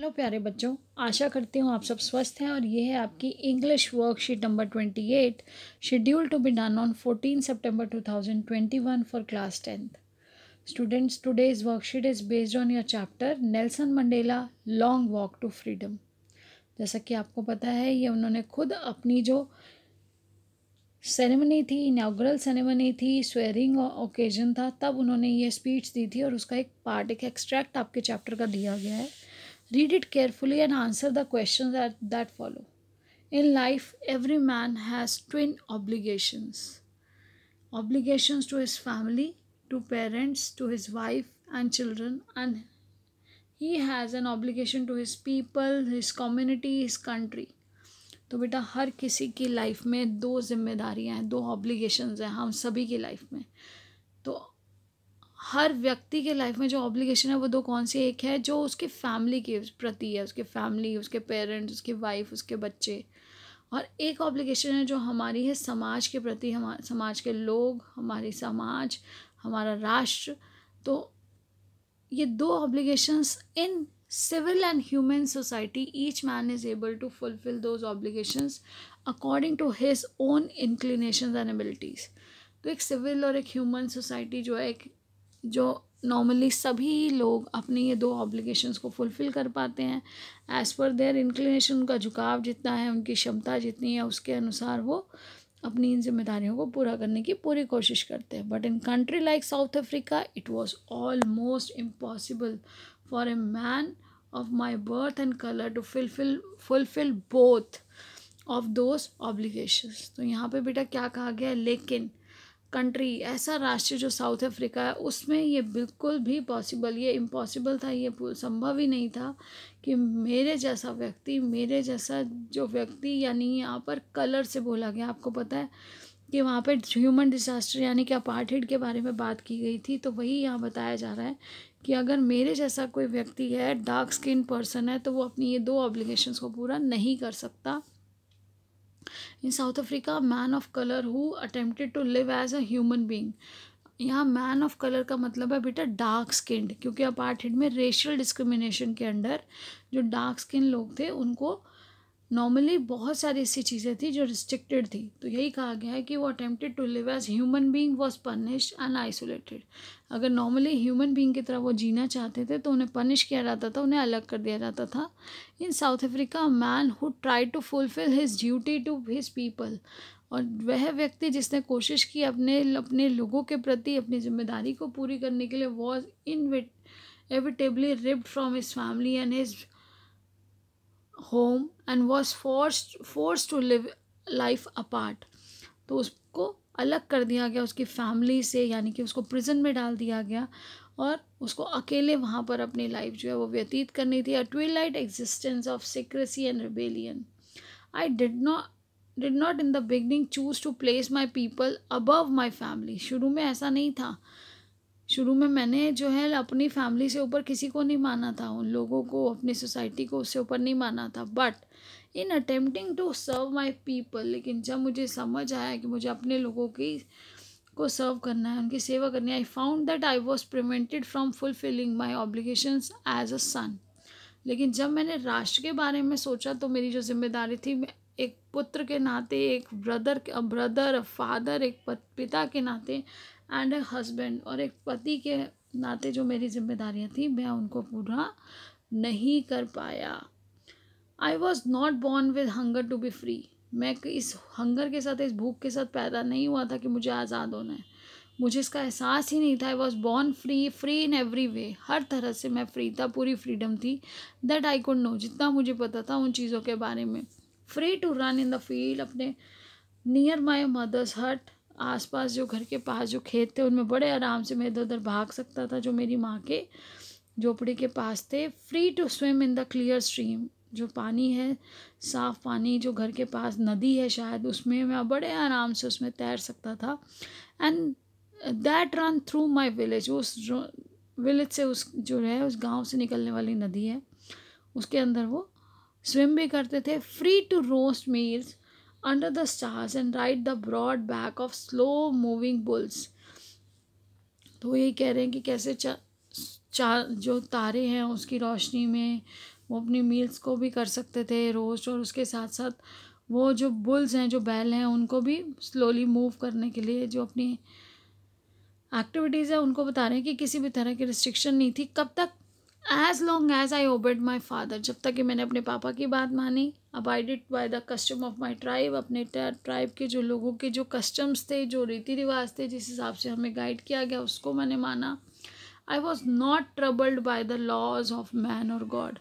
Hello प्यारे बच्चों आशा करती हूँ आप सब स्वस्थ हैं और ये है आपकी English worksheet number twenty eight schedule to be done on fourteen सितंबर one for class tenth students today's worksheet is based on your chapter Nelson Mandela long walk to freedom जैसा कि आपको पता है ये उन्होंने खुद अपनी जो सेरेमनी थी इनाग्रल सेरेमनी थी स्वेयरिंग ओकेजन था तब उन्होंने ये स्पीच दी थी और उसका एक पार्ट एक एक्सट्रैक्ट आपके चैप्टर का दिया गया है Read it carefully and answer the questions that, that follow. In life, every man has twin obligations obligations to his family, to parents, to his wife and children, and he has an obligation to his people, his community, his country. तो बेटा हर किसी की life में दो जिम्मेदारियां हैं दो obligations हैं हम सभी की लाइफ में तो हर व्यक्ति के लाइफ में जो ऑब्लिगेशन है वो दो कौन सी एक है जो उसके फैमिली के प्रति है उसके फैमिली उसके पेरेंट्स उसके वाइफ उसके बच्चे और एक ऑब्लिगेशन है जो हमारी है समाज के प्रति हम समाज के लोग हमारी समाज हमारा राष्ट्र तो ये दो obligations in civil and human society each man is able to fulfil those obligations according to his own inclinations and abilities तो एक सिविल और एक ह्यूमन सोसाइटी जो है एक जो नॉर्मली सभी लोग अपनी ये दो ऑब्लिगेशंस को फुलफ़िल कर पाते हैं एज़ पर देयर इंक्लिनेशन उनका झुकाव जितना है उनकी क्षमता जितनी है उसके अनुसार वो अपनी इन जिम्मेदारियों को पूरा करने की पूरी कोशिश करते हैं but in country like South Africa it was almost impossible for a man of my birth and colour to fulfil fulfil both of those obligations तो यहाँ पे बेटा क्या कहा गया है लेकिन कंट्री ऐसा राष्ट्र जो साउथ अफ्रीका है उसमें ये बिल्कुल भी पॉसिबल ये इम्पॉसिबल था ये संभव ही नहीं था कि मेरे जैसा व्यक्ति मेरे जैसा जो व्यक्ति यानी यहाँ पर कलर से बोला गया आपको पता है कि वहाँ पर ह्यूमन डिजास्टर यानी कि अपार्टहेड के बारे में बात की गई थी तो वही यहाँ बताया जा रहा है कि अगर मेरे जैसा कोई व्यक्ति है डार्क स्किन पर्सन है तो वो अपनी ये दो ऑब्लिगेशंस को पूरा नहीं कर सकता in South Africa man of colour who attempted to live as a human being यहाँ मैन ऑफ कलर का मतलब है बेटा डार्क स्किन्ड क्योंकि अपार्टहेड में रेशियल डिस्क्रिमिनेशन के अंडर जो डार्क स्किन लोग थे उनको नॉर्मली बहुत सारी ऐसी चीज़ें थी जो रिस्ट्रिक्टेड थी तो यही कहा गया है कि वो attempted to live as human being was punish and isolated अगर नॉर्मली ह्यूमन बींग की तरह वो जीना चाहते थे तो उन्हें पनिश किया जाता था उन्हें अलग कर दिया जाता था in South Africa man who try to fulfil his duty to his people और वह व्यक्ति जिसने कोशिश की अपने अपने लोगों के प्रति अपनी जिम्मेदारी को पूरी करने के लिए was inevitably ripped from his family and his home and was forced forced to live life apart तो उसको अलग कर दिया गया उसकी फैमिली से यानी कि उसको प्रिजन में डाल दिया गया और उसको अकेले वहाँ पर अपनी लाइफ जो है वो व्यतीत करनी थी a twilight existence of secrecy and rebellion I did not did not in the beginning choose to place my people above my family शुरू में ऐसा नहीं था शुरू में मैंने जो है अपनी फैमिली से ऊपर किसी को नहीं माना था उन लोगों को अपनी सोसाइटी को उससे ऊपर नहीं माना था but in attempting to serve my people लेकिन जब मुझे समझ आया कि मुझे अपने लोगों की को सर्व करना है उनकी सेवा करनी है I found that I was prevented from fulfilling my obligation as a son लेकिन जब मैंने राष्ट्र के बारे में सोचा तो मेरी जो जिम्मेदारी थी मैं एक पुत्र के नाते एक ब्रदर ब्रदर फादर एक पिता के नाते एंड ए हस्बैंड और एक पति के नाते जो मेरी जिम्मेदारियाँ थी मैं उनको पूरा नहीं कर पाया I was not born with hunger to be free मैं इस हंगर के साथ इस भूख के साथ पैदा नहीं हुआ था कि मुझे आज़ाद होना है मुझे इसका एहसास ही नहीं था I was born free free in every way हर तरह से मैं फ्री था पूरी फ्रीडम थी दैट आई कुड नो जितना मुझे पता था उन चीज़ों के बारे में free to run in the field अपने नियर माई मदर्स हट आसपास जो घर के पास जो खेत थे उनमें बड़े आराम से मैं इधर उधर भाग सकता था जो मेरी माँ के झोपड़ी के पास थे free to swim in the clear stream जो पानी है साफ़ पानी जो घर के पास नदी है शायद उसमें मैं बड़े आराम से उसमें तैर सकता था and that run through my village उस विलेज से उस जो है उस गांव से निकलने वाली नदी है उसके अंदर वो स्विम भी करते थे free to roast meals under the stars and ride the broad back of slow moving bulls तो यही कह रहे हैं कि कैसे चा, चा जो तारे हैं उसकी रोशनी में वो अपनी मील्स को भी कर सकते थे रोस्ट और उसके साथ साथ वो जो बुल्स हैं जो बैल हैं उनको भी स्लोली मूव करने के लिए जो अपनी एक्टिविटीज़ है उनको बता रहे हैं कि किसी भी तरह की रिस्ट्रिक्शन नहीं थी कब तक as long as I obeyed my father जब तक कि मैंने अपने पापा की बात मानी abided by the custom of my tribe अपने ट्राइब के जो लोगों के जो कस्टम्स थे जो रीति रिवाज थे जिस हिसाब से हमें गाइड किया गया उसको मैंने माना I was not troubled by the laws of man और गॉड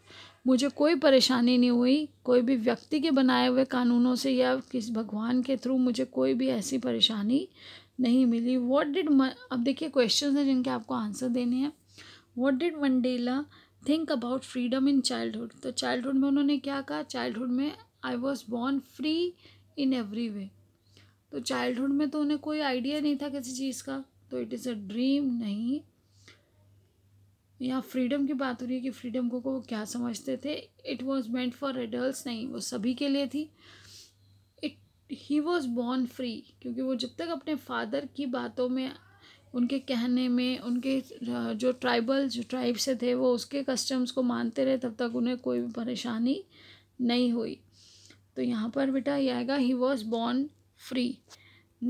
मुझे कोई परेशानी नहीं हुई कोई भी व्यक्ति के बनाए हुए कानूनों से या किस भगवान के थ्रू मुझे कोई भी ऐसी परेशानी नहीं मिली वॉट डिड अब देखिए क्वेश्चन हैं जिनके आपको आंसर देने हैं what did Mandela think about freedom in childhood तो चाइल्डहुड में उन्होंने क्या कहा चाइल्डहुड में I was born free in every way तो चाइल्डहुड में तो उन्हें कोई आइडिया नहीं था किसी चीज़ का तो इट इज़ अ ड्रीम नहीं यहाँ फ्रीडम की बात हो रही है कि फ्रीडम को, को वो क्या समझते थे it was meant for adult नहीं वो सभी के लिए थी it he was born free क्योंकि वो जब तक अपने फादर की बातों में उनके कहने में उनके जो ट्राइबल जो ट्राइब से थे वो उसके कस्टम्स को मानते रहे तब तक उन्हें कोई भी परेशानी नहीं हुई तो यहाँ पर बेटा ये आएगा he was born free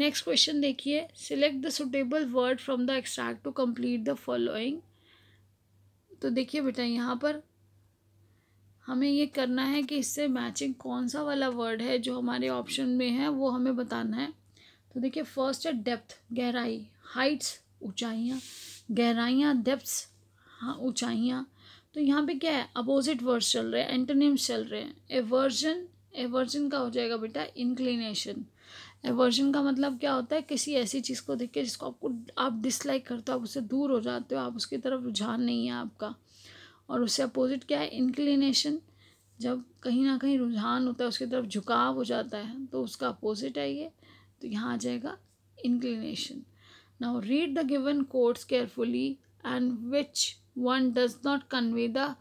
next question देखिए select the suitable word from the extract to complete the following तो देखिए बेटा यहाँ पर हमें ये करना है कि इससे मैचिंग कौन सा वाला वर्ड है जो हमारे ऑप्शन में है वो हमें बताना है तो देखिए फर्स्ट है डेप्थ गहराई हाइट्स ऊंचाइयाँ गहराइयाँ डेप्थ्स हाँ ऊंचाइयाँ तो यहाँ पे क्या है अपोजिट वर्ड्स चल रहे हैं एंटोनिम्स चल रहे हैं एवर्जन एवर्जन का हो जाएगा बेटा इंक्लिनेशन एवर्जन का मतलब क्या होता है किसी ऐसी चीज़ को देख के जिसको आपको आप डिसलाइक करते हो आप उससे दूर हो जाते हो आप उसकी तरफ रुझान नहीं है आपका और उससे अपोजिट क्या है इंक्लिनेशन जब कहीं ना कहीं रुझान होता है उसकी तरफ झुकाव हो जाता है तो उसका अपोजिट है ये तो यहाँ आ जाएगा inclination Now read the given quotes carefully and which one does not convey the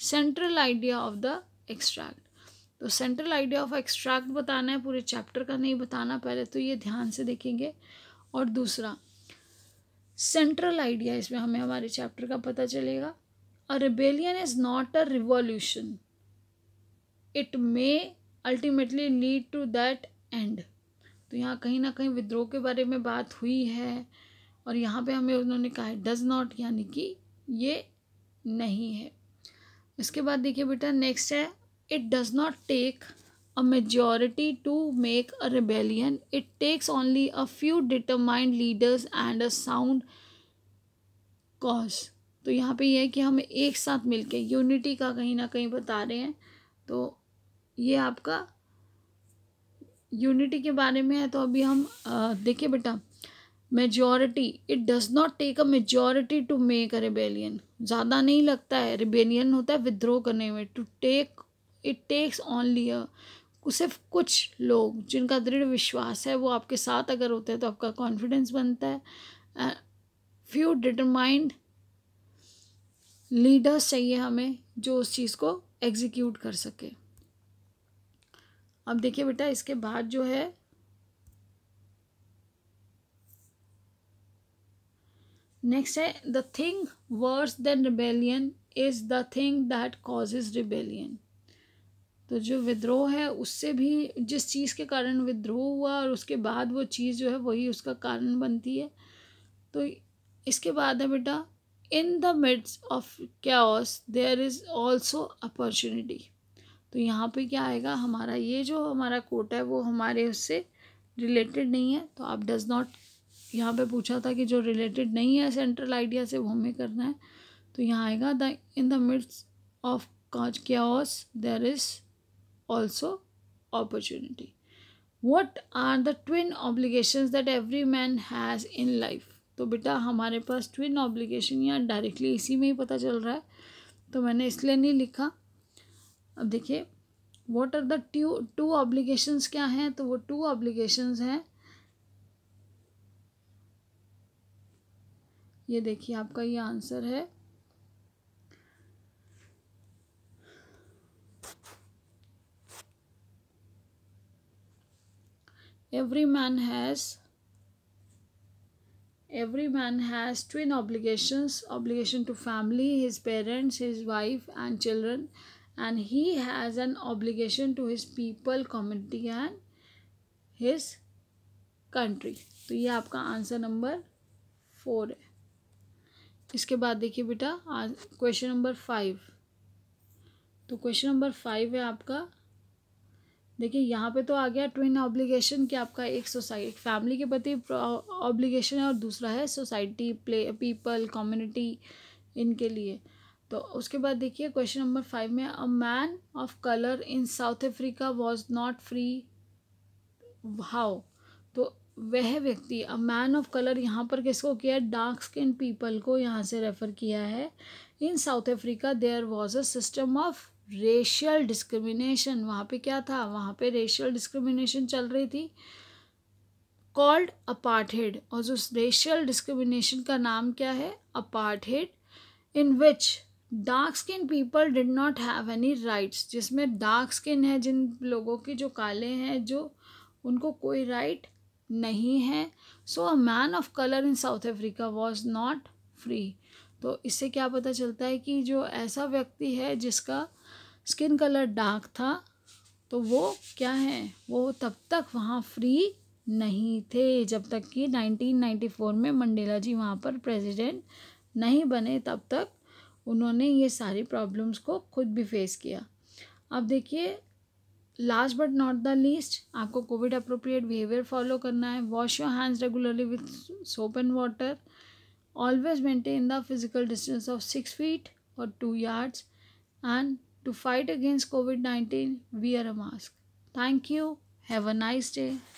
central idea of the extract तो सेंट्रल आइडिया ऑफ एक्सट्रैक्ट बताना है पूरे चैप्टर का नहीं बताना पहले तो ये ध्यान से देखेंगे और दूसरा सेंट्रल आइडिया इसमें हमें हमारे चैप्टर का पता चलेगा a rebellion is not a revolution it may ultimately lead to that end तो यहाँ कहीं ना कहीं विद्रोह के बारे में बात हुई है और यहाँ पे हमें उन्होंने कहा है डज नॉट यानी कि ये नहीं है इसके बाद देखिए बेटा नेक्स्ट है it does not take a majority to make a rebellion it takes only a few determined leaders and a sound cause तो यहाँ पे यह है कि हमें एक साथ मिलके यूनिटी का कहीं ना कहीं बता रहे हैं तो ये आपका यूनिटी के बारे में है तो अभी हम देखिए बेटा majority it does not take a majority to make a rebellion ज़्यादा नहीं लगता है रेबेलियन होता है विद्रो करने में to take it takes only a सिर्फ कुछ लोग जिनका दृढ़ विश्वास है वो आपके साथ अगर होते हैं तो आपका कॉन्फिडेंस बनता है फ्यू डिटरमाइंड लीडर्स चाहिए हमें जो उस चीज़ को एग्जीक्यूट कर सके अब देखिए बेटा इसके बाद जो है नेक्स्ट है the thing worse than rebellion is the thing that causes rebellion तो जो विद्रोह है उससे भी जिस चीज़ के कारण विद्रोह हुआ और उसके बाद वो चीज़ जो है वही उसका कारण बनती है तो इसके बाद है बेटा इन द मिड्स ऑफ क्या देयर इज़ ऑल्सो अपॉर्चुनिटी तो यहाँ पे क्या आएगा हमारा ये जो हमारा कोट है वो हमारे उससे रिलेटेड नहीं है तो आप डज़ नॉट यहाँ पे पूछा था कि जो रिलेटेड नहीं है सेंट्रल आइडिया से वो हमें करना है तो यहाँ आएगा the in the midst of chaos chaos there is also opportunity what are the twin obligation that every man has in life तो बेटा हमारे पास ट्विन ऑब्लिगेशन या डायरेक्टली इसी में ही पता चल रहा है तो मैंने इसलिए नहीं लिखा अब देखिए what are the two two obligations क्या हैं तो वो टू ऑब्लिगेशंस हैं ये देखिए आपका ये आंसर है every man has every man has twin obligation obligation to family his parents his wife and children and he has an obligation to his people community and his country तो ये आपका answer number four है इसके बाद देखिए बेटा question number five तो question number five है आपका देखिए यहाँ पे तो आ गया ट्विन ऑब्लिगेशन कि आपका एक सोसाइटी फैमिली के प्रति ऑब्लिगेशन है और दूसरा है सोसाइटी प्ले पीपल कम्युनिटी इनके लिए तो उसके बाद देखिए क्वेश्चन नंबर फाइव में a man of colour in South Africa was not free how तो वह व्यक्ति अ मैन ऑफ कलर यहाँ पर किसको किया है डार्क स्किन पीपल को यहाँ से रेफ़र किया है in South Africa there was a system of racial discrimination वहाँ पे क्या था वहाँ पे रेशियल डिस्क्रिमिनेशन चल रही थी कॉल्ड अपार्टेड और उस रेशियल डिस्क्रिमिनेशन का नाम क्या है हेड in which dark skin people did not have any rights जिसमें डार्क स्किन है जिन लोगों के जो काले हैं जो उनको कोई राइट नहीं है so a man of colour in South Africa was not free तो इससे क्या पता चलता है कि जो ऐसा व्यक्ति है जिसका स्किन कलर डार्क था तो वो क्या है वो तब तक वहाँ फ्री नहीं थे जब तक कि 1994 में मंडेला जी वहाँ पर प्रेसिडेंट नहीं बने तब तक उन्होंने ये सारी प्रॉब्लम्स को खुद भी फेस किया अब देखिए last but not the least आपको कोविड अप्रोप्रिएट बिहेवियर फॉलो करना है wash your hands regularly with soap and water always maintain the physical distance of six feet और two yards and to fight against covid nineteen we are a mask thank you have a nice day